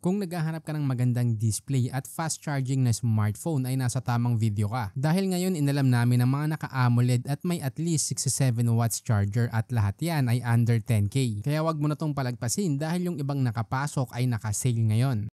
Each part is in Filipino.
Kung naghahanap ka ng magandang display at fast charging na smartphone ay nasa tamang video ka. Dahil ngayon inalam namin ang mga naka-AMOLED at may at least 67 watts charger at lahat yan ay under 10k. Kaya wag mo na tong palagpasin dahil yung ibang nakapasok ay naka-sale ngayon.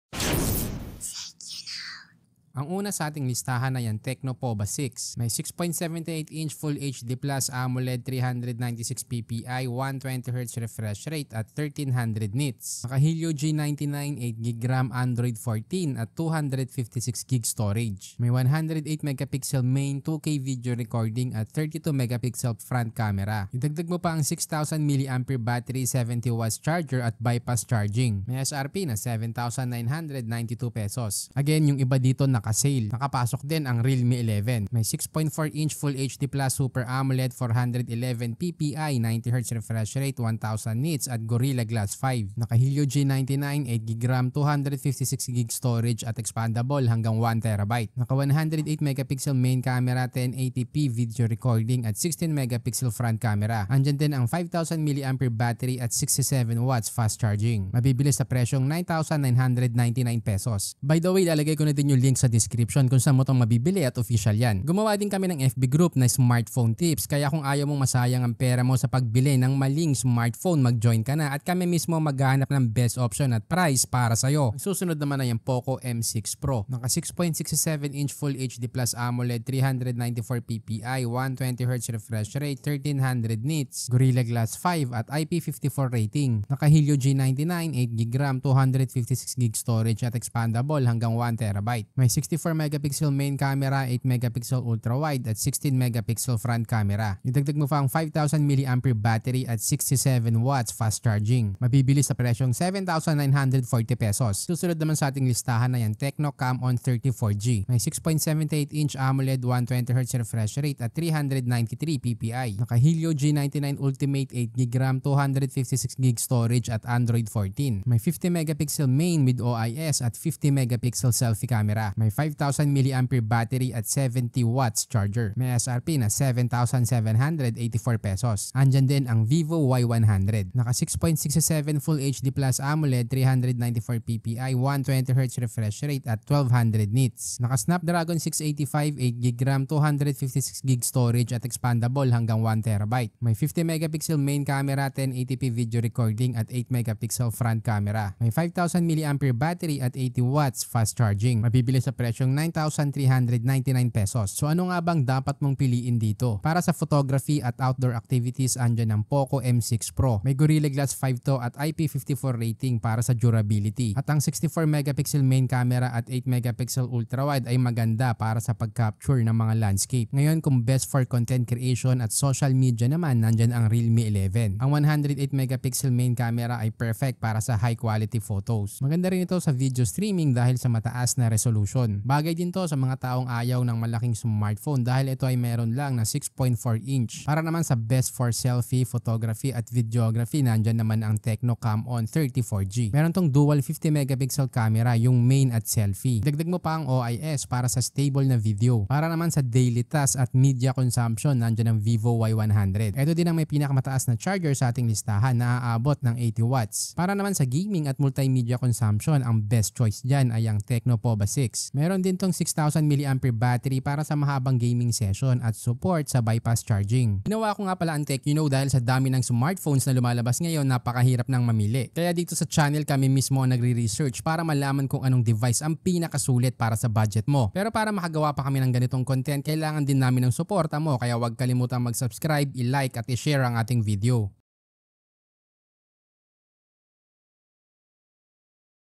Ang una sa ating listahan ay ang Tecno Pova 6. May 6.78 inch Full HD Plus AMOLED 396 ppi, 120Hz refresh rate at 1300 nits. Naka Helio G99 8GB RAM Android 14 at 256GB storage. May 108 megapixel main 2K video recording at 32 megapixel front camera. Idagdag mo pa ang 6000 mAh battery, 70 w charger at bypass charging. May SRP na 7,992 pesos. Again, yung iba dito na nakasale. Nakapasok din ang Realme 11. May 6.4-inch Full HD Plus Super AMOLED 411 ppi, 90Hz refresh rate, 1000 nits at Gorilla Glass 5. Naka Helio G99, 8GB 256GB storage at expandable hanggang 1TB. Naka 108 megapixel main camera, 1080p video recording at 16 megapixel front camera. Andyan din ang 5000mAh battery at 67 watts fast charging. Mabibilis sa presyong 9,999 pesos. By the way, lalagay ko na din yung link sa description kung saan mo itong mabibili at official yan. Gumawa din kami ng FB group na smartphone tips kaya kung ayaw mong masayang ang pera mo sa pagbili ng maling smartphone mag-join ka na at kami mismo maghahanap ng best option at price para sa'yo. Ang susunod naman ay ang Poco M6 Pro. Naka 6.67 inch Full HD Plus AMOLED 394 ppi, 120Hz refresh rate, 1300 nits, Gorilla Glass 5 at IP54 rating. Naka Helio G99, 8GB 256GB storage at expandable hanggang 1TB. May 64 megapixel main camera, 8 megapixel ultra wide at 16 megapixel front camera. Idagdag mo pa ang 5,000 mAh battery at 67 watts fast charging. Mabibili sa presyong 7,940 pesos. Susunod naman sa ating listahan na yan, Tecno Cam on 34G. May 6.78 inch AMOLED 120Hz refresh rate at 393 ppi. Naka Helio G99 Ultimate 8GB RAM, 256GB storage at Android 14. May 50 megapixel main with OIS at 50 megapixel selfie camera. May 5,000 mAh battery at 70 watts charger. May SRP na 7,784 pesos. Andyan din ang Vivo Y100. Naka 6.67 Full HD Plus AMOLED, 394 ppi, 120Hz refresh rate at 1200 nits. Naka Snapdragon 685, 8GB RAM, 256GB storage at expandable hanggang 1TB. May 50MP main camera, 1080p video recording at 8MP front camera. May 5,000 mAh battery at 80 watts fast charging. Mabibilis sa presyong 9,399 pesos. So ano nga bang dapat mong piliin dito? Para sa photography at outdoor activities, andyan ang Poco M6 Pro. May Gorilla Glass 5 to at IP54 rating para sa durability. At ang 64 megapixel main camera at 8 megapixel ultra wide ay maganda para sa pag-capture ng mga landscape. Ngayon kung best for content creation at social media naman, nandyan ang Realme 11. Ang 108 megapixel main camera ay perfect para sa high quality photos. Maganda rin ito sa video streaming dahil sa mataas na resolution smartphone. Mm. Bagay din to sa mga taong ayaw ng malaking smartphone dahil ito ay meron lang na 6.4 inch. Para naman sa best for selfie, photography at videography, nandyan naman ang Tecno Cam On 34G. Meron tong dual 50 megapixel camera, yung main at selfie. Dagdag mo pa ang OIS para sa stable na video. Para naman sa daily tasks at media consumption, nandyan ang Vivo Y100. Ito din ang may pinakamataas na charger sa ating listahan na aabot ng 80 watts. Para naman sa gaming at multimedia consumption, ang best choice dyan ay ang Tecno Pova 6. Meron din tong 6,000 mAh battery para sa mahabang gaming session at support sa bypass charging. Ginawa ko nga pala ang tech you know dahil sa dami ng smartphones na lumalabas ngayon napakahirap nang mamili. Kaya dito sa channel kami mismo ang nagre-research para malaman kung anong device ang pinakasulit para sa budget mo. Pero para makagawa pa kami ng ganitong content kailangan din namin ng suporta mo kaya huwag kalimutang mag-subscribe, i-like at i-share ang ating video.